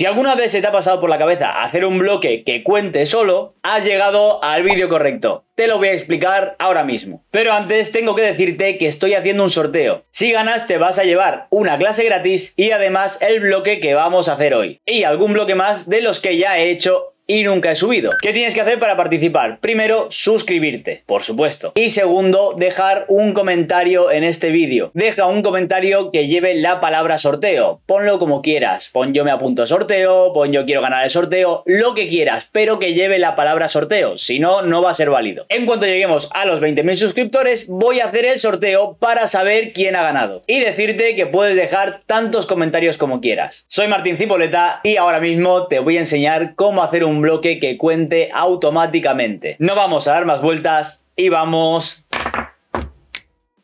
Si alguna vez se te ha pasado por la cabeza hacer un bloque que cuente solo, has llegado al vídeo correcto. Te lo voy a explicar ahora mismo. Pero antes tengo que decirte que estoy haciendo un sorteo. Si ganas te vas a llevar una clase gratis y además el bloque que vamos a hacer hoy. Y algún bloque más de los que ya he hecho y nunca he subido. ¿Qué tienes que hacer para participar? Primero, suscribirte, por supuesto. Y segundo, dejar un comentario en este vídeo. Deja un comentario que lleve la palabra sorteo. Ponlo como quieras. Pon yo me apunto a sorteo, pon yo quiero ganar el sorteo, lo que quieras, pero que lleve la palabra sorteo. Si no, no va a ser válido. En cuanto lleguemos a los 20.000 suscriptores, voy a hacer el sorteo para saber quién ha ganado. Y decirte que puedes dejar tantos comentarios como quieras. Soy Martín Cipoleta y ahora mismo te voy a enseñar cómo hacer un bloque que cuente automáticamente. No vamos a dar más vueltas y vamos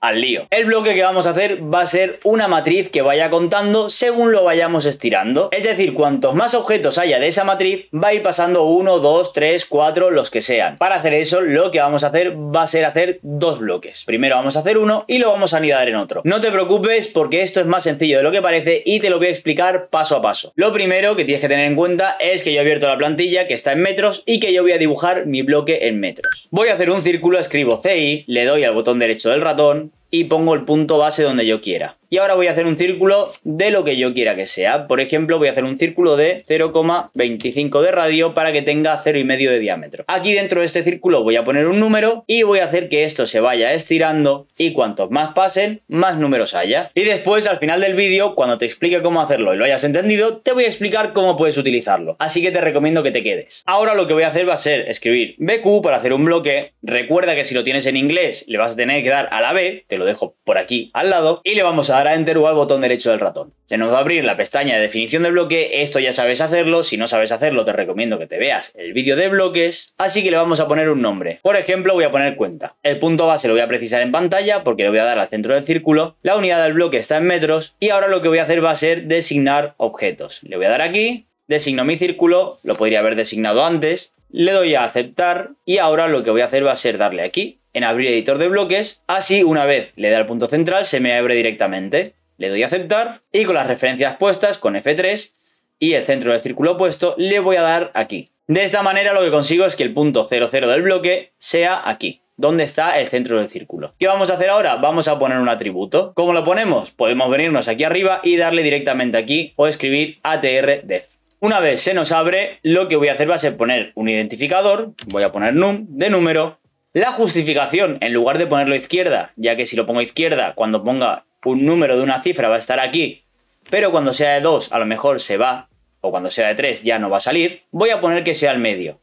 al lío. El bloque que vamos a hacer va a ser una matriz que vaya contando según lo vayamos estirando. Es decir, cuantos más objetos haya de esa matriz, va a ir pasando 1, 2, 3, 4, los que sean. Para hacer eso, lo que vamos a hacer va a ser hacer dos bloques. Primero vamos a hacer uno y lo vamos a anidar en otro. No te preocupes porque esto es más sencillo de lo que parece y te lo voy a explicar paso a paso. Lo primero que tienes que tener en cuenta es que yo he abierto la plantilla que está en metros y que yo voy a dibujar mi bloque en metros. Voy a hacer un círculo, escribo CI, le doy al botón derecho del ratón, y pongo el punto base donde yo quiera. Y ahora voy a hacer un círculo de lo que yo quiera que sea. Por ejemplo, voy a hacer un círculo de 0,25 de radio para que tenga y medio de diámetro. Aquí dentro de este círculo voy a poner un número y voy a hacer que esto se vaya estirando y cuantos más pasen, más números haya. Y después, al final del vídeo, cuando te explique cómo hacerlo y lo hayas entendido, te voy a explicar cómo puedes utilizarlo. Así que te recomiendo que te quedes. Ahora lo que voy a hacer va a ser escribir BQ para hacer un bloque. Recuerda que si lo tienes en inglés, le vas a tener que dar a la B, te lo dejo por aquí al lado, y le vamos a dará Enter o al botón derecho del ratón. Se nos va a abrir la pestaña de definición de bloque, esto ya sabes hacerlo, si no sabes hacerlo te recomiendo que te veas el vídeo de bloques, así que le vamos a poner un nombre. Por ejemplo, voy a poner cuenta. El punto base lo voy a precisar en pantalla porque le voy a dar al centro del círculo, la unidad del bloque está en metros y ahora lo que voy a hacer va a ser designar objetos. Le voy a dar aquí, designo mi círculo, lo podría haber designado antes, le doy a aceptar y ahora lo que voy a hacer va a ser darle aquí en abrir editor de bloques, así una vez le da el punto central se me abre directamente. Le doy a aceptar y con las referencias puestas con F3 y el centro del círculo puesto, le voy a dar aquí. De esta manera lo que consigo es que el punto 00 del bloque sea aquí, donde está el centro del círculo. ¿Qué vamos a hacer ahora? Vamos a poner un atributo. ¿Cómo lo ponemos? Podemos venirnos aquí arriba y darle directamente aquí o escribir ATRD. Una vez se nos abre, lo que voy a hacer va a ser poner un identificador, voy a poner num de número la justificación, en lugar de ponerlo izquierda, ya que si lo pongo izquierda, cuando ponga un número de una cifra va a estar aquí, pero cuando sea de 2 a lo mejor se va, o cuando sea de 3 ya no va a salir, voy a poner que sea el medio.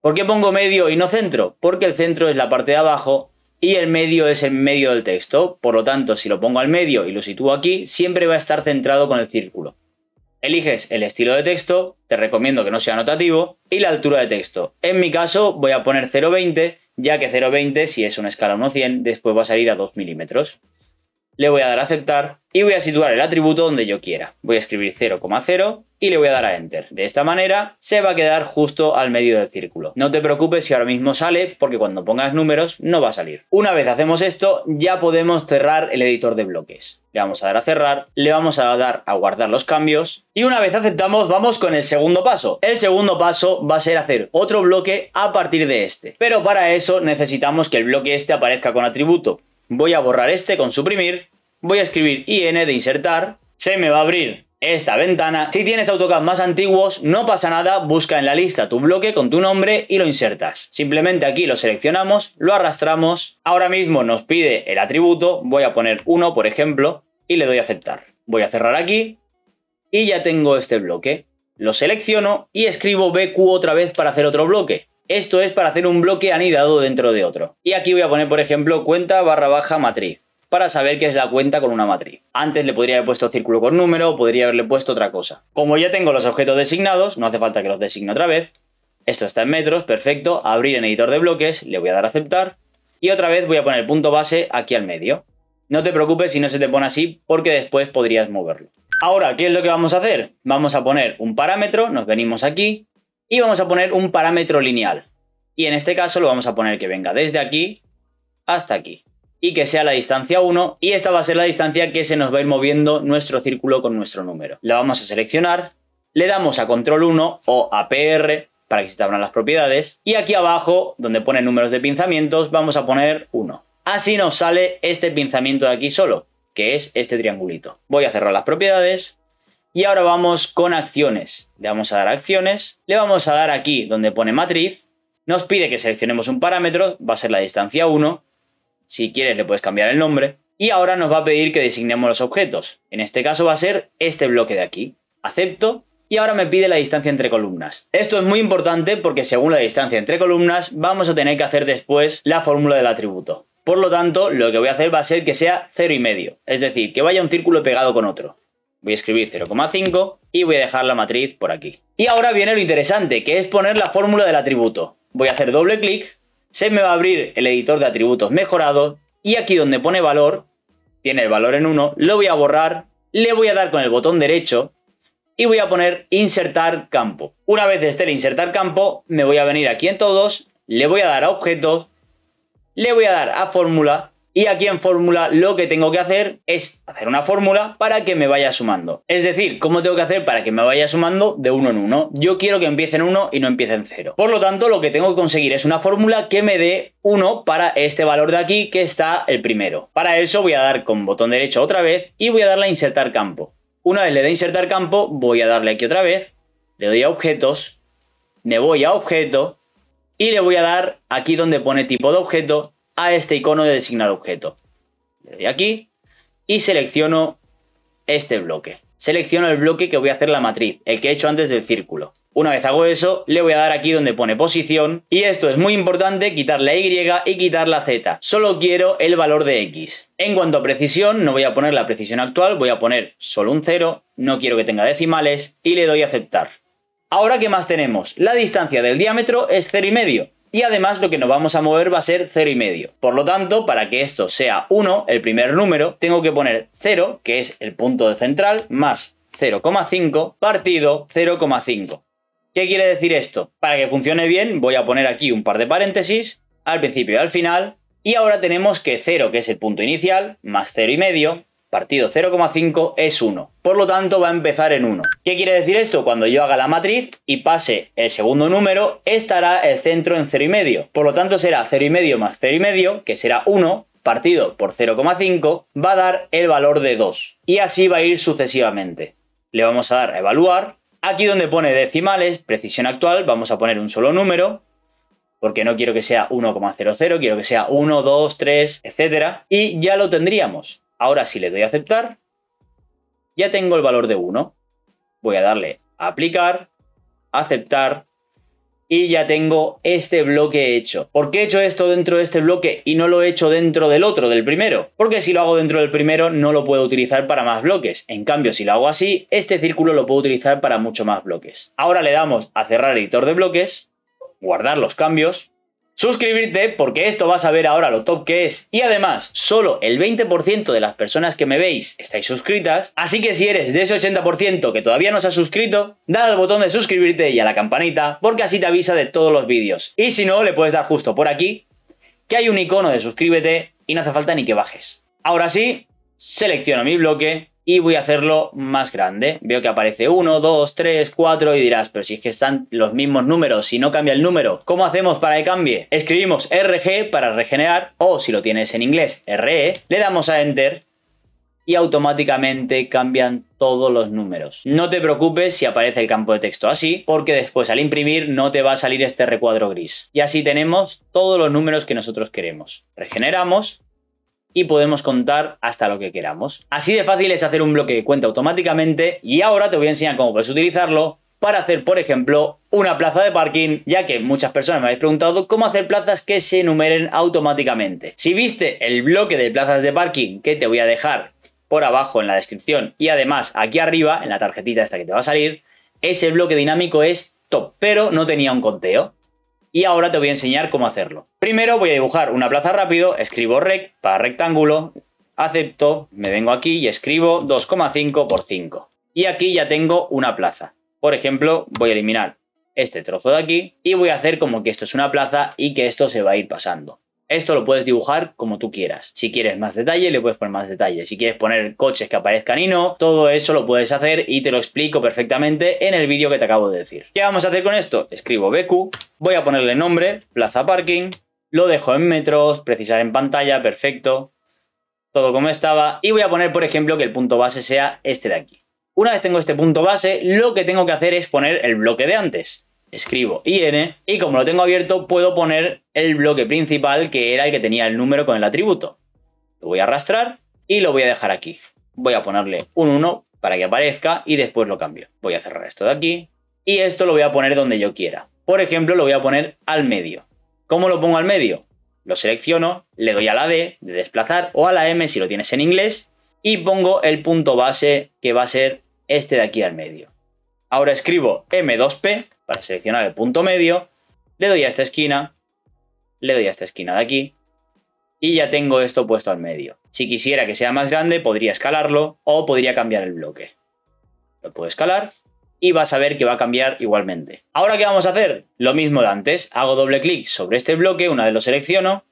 ¿Por qué pongo medio y no centro? Porque el centro es la parte de abajo y el medio es el medio del texto, por lo tanto si lo pongo al medio y lo sitúo aquí, siempre va a estar centrado con el círculo. Eliges el estilo de texto, te recomiendo que no sea anotativo, y la altura de texto. En mi caso voy a poner 0,20 ya que 0,20, si es una escala 1,100, después va a salir a 2 milímetros. Le voy a dar a aceptar y voy a situar el atributo donde yo quiera. Voy a escribir 0,0 y le voy a dar a Enter. De esta manera se va a quedar justo al medio del círculo. No te preocupes si ahora mismo sale, porque cuando pongas números no va a salir. Una vez hacemos esto, ya podemos cerrar el editor de bloques. Le vamos a dar a cerrar, le vamos a dar a guardar los cambios y una vez aceptamos vamos con el segundo paso. El segundo paso va a ser hacer otro bloque a partir de este. Pero para eso necesitamos que el bloque este aparezca con atributo. Voy a borrar este con suprimir, voy a escribir IN de insertar, se me va a abrir esta ventana. Si tienes AutoCAD más antiguos, no pasa nada, busca en la lista tu bloque con tu nombre y lo insertas. Simplemente aquí lo seleccionamos, lo arrastramos. Ahora mismo nos pide el atributo, voy a poner uno, por ejemplo, y le doy a aceptar. Voy a cerrar aquí y ya tengo este bloque. Lo selecciono y escribo BQ otra vez para hacer otro bloque. Esto es para hacer un bloque anidado dentro de otro. Y aquí voy a poner, por ejemplo, cuenta barra baja matriz para saber qué es la cuenta con una matriz. Antes le podría haber puesto círculo con número, podría haberle puesto otra cosa. Como ya tengo los objetos designados, no hace falta que los designe otra vez. Esto está en metros, perfecto. Abrir en editor de bloques, le voy a dar a aceptar. Y otra vez voy a poner el punto base aquí al medio. No te preocupes si no se te pone así, porque después podrías moverlo. Ahora, ¿qué es lo que vamos a hacer? Vamos a poner un parámetro, nos venimos aquí, y vamos a poner un parámetro lineal. Y en este caso lo vamos a poner que venga desde aquí hasta aquí y que sea la distancia 1 y esta va a ser la distancia que se nos va a ir moviendo nuestro círculo con nuestro número. La vamos a seleccionar, le damos a control 1 o a PR para que se te abran las propiedades y aquí abajo donde pone números de pinzamientos vamos a poner 1. Así nos sale este pinzamiento de aquí solo, que es este triangulito. Voy a cerrar las propiedades y ahora vamos con acciones. Le vamos a dar acciones, le vamos a dar aquí donde pone matriz, nos pide que seleccionemos un parámetro, va a ser la distancia 1 si quieres le puedes cambiar el nombre. Y ahora nos va a pedir que designemos los objetos. En este caso va a ser este bloque de aquí. Acepto. Y ahora me pide la distancia entre columnas. Esto es muy importante porque según la distancia entre columnas vamos a tener que hacer después la fórmula del atributo. Por lo tanto, lo que voy a hacer va a ser que sea 0,5. Es decir, que vaya un círculo pegado con otro. Voy a escribir 0,5 y voy a dejar la matriz por aquí. Y ahora viene lo interesante, que es poner la fórmula del atributo. Voy a hacer doble clic se me va a abrir el editor de atributos mejorados y aquí donde pone valor, tiene el valor en 1, lo voy a borrar, le voy a dar con el botón derecho y voy a poner insertar campo. Una vez esté el insertar campo, me voy a venir aquí en todos, le voy a dar a objetos, le voy a dar a fórmula y aquí en fórmula lo que tengo que hacer es hacer una fórmula para que me vaya sumando. Es decir, ¿cómo tengo que hacer para que me vaya sumando de uno en uno? Yo quiero que empiece en 1 y no empiece en 0. Por lo tanto, lo que tengo que conseguir es una fórmula que me dé 1 para este valor de aquí que está el primero. Para eso voy a dar con botón derecho otra vez y voy a darle a insertar campo. Una vez le dé insertar campo, voy a darle aquí otra vez, le doy a objetos, me voy a objeto y le voy a dar aquí donde pone tipo de objeto a este icono de designar objeto. Le doy aquí y selecciono este bloque. Selecciono el bloque que voy a hacer la matriz, el que he hecho antes del círculo. Una vez hago eso, le voy a dar aquí donde pone posición. Y esto es muy importante, quitar la Y y quitar la Z. Solo quiero el valor de X. En cuanto a precisión, no voy a poner la precisión actual, voy a poner solo un 0, no quiero que tenga decimales y le doy a aceptar. Ahora, ¿qué más tenemos? La distancia del diámetro es 0,5 y además lo que nos vamos a mover va a ser 0,5. Por lo tanto, para que esto sea 1, el primer número, tengo que poner 0, que es el punto de central, más 0,5 partido 0,5. ¿Qué quiere decir esto? Para que funcione bien voy a poner aquí un par de paréntesis al principio y al final. Y ahora tenemos que 0, que es el punto inicial, más 0,5, partido 0,5 es 1. Por lo tanto, va a empezar en 1. ¿Qué quiere decir esto? Cuando yo haga la matriz y pase el segundo número, estará el centro en 0,5. Por lo tanto, será 0,5 más 0,5, que será 1, partido por 0,5, va a dar el valor de 2. Y así va a ir sucesivamente. Le vamos a dar a evaluar. Aquí donde pone decimales, precisión actual, vamos a poner un solo número porque no quiero que sea 1,00, quiero que sea 1, 2, 3, etc. Y ya lo tendríamos. Ahora si le doy a aceptar, ya tengo el valor de 1. Voy a darle a aplicar, aceptar y ya tengo este bloque hecho. ¿Por qué he hecho esto dentro de este bloque y no lo he hecho dentro del otro, del primero? Porque si lo hago dentro del primero no lo puedo utilizar para más bloques. En cambio, si lo hago así, este círculo lo puedo utilizar para mucho más bloques. Ahora le damos a cerrar editor de bloques, guardar los cambios suscribirte porque esto vas a ver ahora lo top que es y además solo el 20% de las personas que me veis estáis suscritas, así que si eres de ese 80% que todavía no se ha suscrito, dale al botón de suscribirte y a la campanita porque así te avisa de todos los vídeos y si no le puedes dar justo por aquí que hay un icono de suscríbete y no hace falta ni que bajes. Ahora sí, selecciono mi bloque y voy a hacerlo más grande. Veo que aparece 1, 2, 3, 4 y dirás, pero si es que están los mismos números, si no cambia el número, ¿cómo hacemos para que cambie? Escribimos RG para regenerar o si lo tienes en inglés, RE, le damos a Enter y automáticamente cambian todos los números. No te preocupes si aparece el campo de texto así, porque después al imprimir no te va a salir este recuadro gris. Y así tenemos todos los números que nosotros queremos. Regeneramos y podemos contar hasta lo que queramos. Así de fácil es hacer un bloque que cuenta automáticamente y ahora te voy a enseñar cómo puedes utilizarlo para hacer, por ejemplo, una plaza de parking, ya que muchas personas me habéis preguntado cómo hacer plazas que se enumeren automáticamente. Si viste el bloque de plazas de parking que te voy a dejar por abajo en la descripción y además aquí arriba, en la tarjetita esta que te va a salir, ese bloque dinámico es top, pero no tenía un conteo y ahora te voy a enseñar cómo hacerlo. Primero voy a dibujar una plaza rápido, escribo rec para rectángulo, acepto, me vengo aquí y escribo 2,5 por 5. Y aquí ya tengo una plaza. Por ejemplo, voy a eliminar este trozo de aquí y voy a hacer como que esto es una plaza y que esto se va a ir pasando. Esto lo puedes dibujar como tú quieras. Si quieres más detalle, le puedes poner más detalle. Si quieres poner coches que aparezcan y no, todo eso lo puedes hacer y te lo explico perfectamente en el vídeo que te acabo de decir. ¿Qué vamos a hacer con esto? Escribo BQ, voy a ponerle nombre, plaza parking, lo dejo en metros, precisar en pantalla, perfecto, todo como estaba. Y voy a poner, por ejemplo, que el punto base sea este de aquí. Una vez tengo este punto base, lo que tengo que hacer es poner el bloque de antes escribo IN y como lo tengo abierto puedo poner el bloque principal que era el que tenía el número con el atributo. Lo voy a arrastrar y lo voy a dejar aquí. Voy a ponerle un 1 para que aparezca y después lo cambio. Voy a cerrar esto de aquí y esto lo voy a poner donde yo quiera. Por ejemplo, lo voy a poner al medio. ¿Cómo lo pongo al medio? Lo selecciono, le doy a la D de desplazar o a la M si lo tienes en inglés y pongo el punto base que va a ser este de aquí al medio. Ahora escribo M2P para seleccionar el punto medio, le doy a esta esquina, le doy a esta esquina de aquí y ya tengo esto puesto al medio. Si quisiera que sea más grande, podría escalarlo o podría cambiar el bloque. Lo puedo escalar y vas a ver que va a cambiar igualmente. ¿Ahora qué vamos a hacer? Lo mismo de antes. Hago doble clic sobre este bloque, una vez lo selecciono,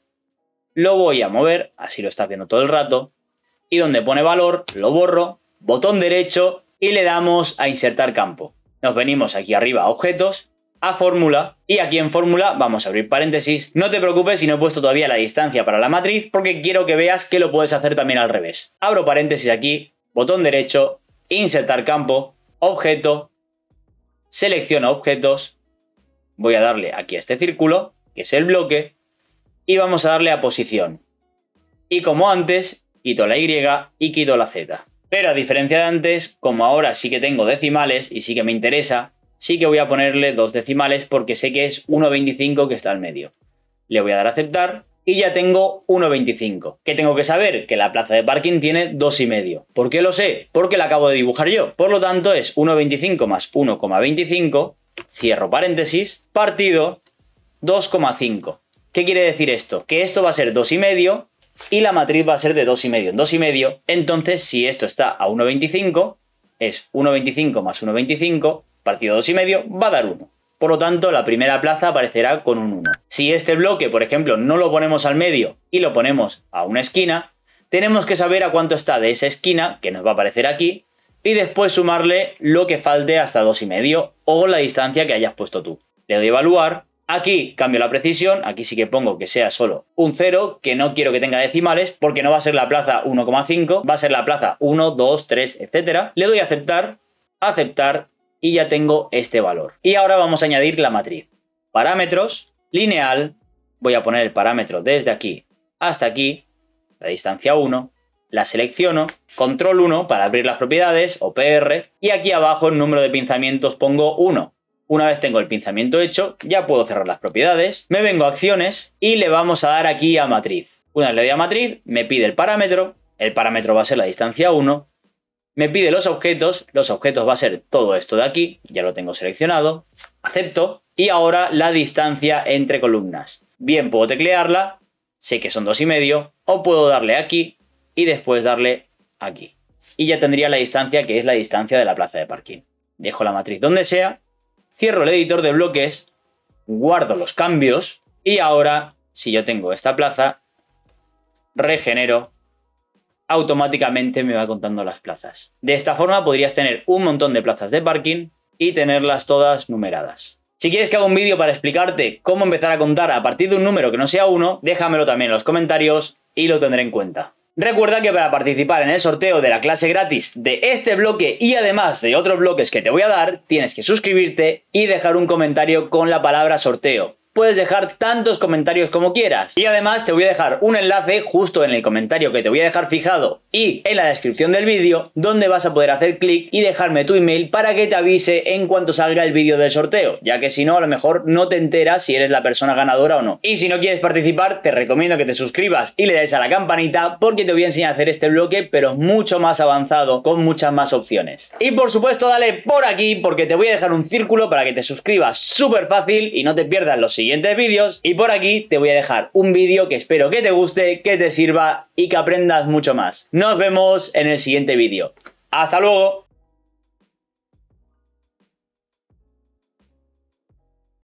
lo voy a mover, así lo está viendo todo el rato, y donde pone valor, lo borro, botón derecho y le damos a insertar campo. Nos venimos aquí arriba a objetos, a fórmula y aquí en fórmula vamos a abrir paréntesis. No te preocupes si no he puesto todavía la distancia para la matriz porque quiero que veas que lo puedes hacer también al revés. Abro paréntesis aquí, botón derecho, insertar campo, objeto, selecciono objetos, voy a darle aquí a este círculo, que es el bloque, y vamos a darle a posición. Y como antes, quito la Y y quito la Z. Pero a diferencia de antes, como ahora sí que tengo decimales y sí que me interesa, sí que voy a ponerle dos decimales porque sé que es 1,25 que está al medio. Le voy a dar a aceptar y ya tengo 1,25. ¿Qué tengo que saber? Que la plaza de parking tiene 2,5. ¿Por qué lo sé? Porque la acabo de dibujar yo. Por lo tanto, es 1,25 más 1,25, cierro paréntesis, partido 2,5. ¿Qué quiere decir esto? Que esto va a ser 2,5 y la matriz va a ser de 2,5 en 2,5. Entonces, si esto está a 1,25, es 1,25 más 1,25, partido 2,5, va a dar 1. Por lo tanto, la primera plaza aparecerá con un 1. Si este bloque, por ejemplo, no lo ponemos al medio y lo ponemos a una esquina, tenemos que saber a cuánto está de esa esquina, que nos va a aparecer aquí, y después sumarle lo que falte hasta 2,5 o la distancia que hayas puesto tú. Le doy a evaluar Aquí cambio la precisión, aquí sí que pongo que sea solo un 0, que no quiero que tenga decimales porque no va a ser la plaza 1,5, va a ser la plaza 1, 2, 3, etc. Le doy a aceptar, aceptar y ya tengo este valor. Y ahora vamos a añadir la matriz. Parámetros, lineal, voy a poner el parámetro desde aquí hasta aquí, la distancia 1, la selecciono, control 1 para abrir las propiedades, o PR y aquí abajo el número de pinzamientos pongo 1. Una vez tengo el pinzamiento hecho, ya puedo cerrar las propiedades, me vengo a acciones y le vamos a dar aquí a matriz. Una vez le doy a matriz, me pide el parámetro, el parámetro va a ser la distancia 1, me pide los objetos, los objetos va a ser todo esto de aquí, ya lo tengo seleccionado, acepto, y ahora la distancia entre columnas. Bien, puedo teclearla, sé que son dos y medio, o puedo darle aquí y después darle aquí. Y ya tendría la distancia que es la distancia de la plaza de parking. Dejo la matriz donde sea cierro el editor de bloques, guardo los cambios y ahora, si yo tengo esta plaza, regenero, automáticamente me va contando las plazas. De esta forma podrías tener un montón de plazas de parking y tenerlas todas numeradas. Si quieres que haga un vídeo para explicarte cómo empezar a contar a partir de un número que no sea uno, déjamelo también en los comentarios y lo tendré en cuenta. Recuerda que para participar en el sorteo de la clase gratis de este bloque y además de otros bloques que te voy a dar, tienes que suscribirte y dejar un comentario con la palabra sorteo puedes dejar tantos comentarios como quieras. Y además te voy a dejar un enlace justo en el comentario que te voy a dejar fijado y en la descripción del vídeo donde vas a poder hacer clic y dejarme tu email para que te avise en cuanto salga el vídeo del sorteo, ya que si no a lo mejor no te enteras si eres la persona ganadora o no. Y si no quieres participar, te recomiendo que te suscribas y le des a la campanita porque te voy a enseñar a hacer este bloque pero mucho más avanzado con muchas más opciones. Y por supuesto dale por aquí porque te voy a dejar un círculo para que te suscribas súper fácil y no te pierdas los siguientes vídeos y por aquí te voy a dejar un vídeo que espero que te guste, que te sirva y que aprendas mucho más. Nos vemos en el siguiente vídeo. ¡Hasta luego!